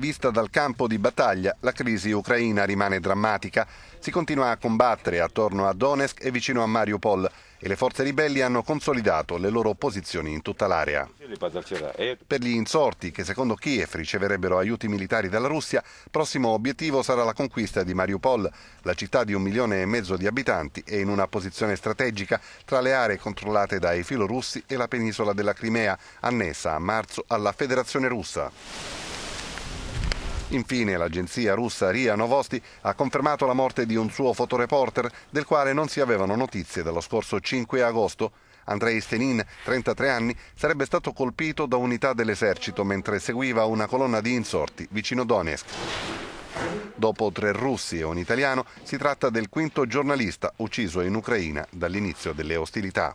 Vista dal campo di battaglia, la crisi ucraina rimane drammatica. Si continua a combattere attorno a Donetsk e vicino a Mariupol e le forze ribelli hanno consolidato le loro posizioni in tutta l'area. Per gli insorti, che secondo Kiev riceverebbero aiuti militari dalla Russia, prossimo obiettivo sarà la conquista di Mariupol, la città di un milione e mezzo di abitanti è in una posizione strategica tra le aree controllate dai filorussi e la penisola della Crimea, annessa a marzo alla Federazione russa. Infine l'agenzia russa RIA Novosti ha confermato la morte di un suo fotoreporter del quale non si avevano notizie dallo scorso 5 agosto. Andrei Stenin, 33 anni, sarebbe stato colpito da unità dell'esercito mentre seguiva una colonna di insorti vicino Donetsk. Dopo tre russi e un italiano, si tratta del quinto giornalista ucciso in Ucraina dall'inizio delle ostilità.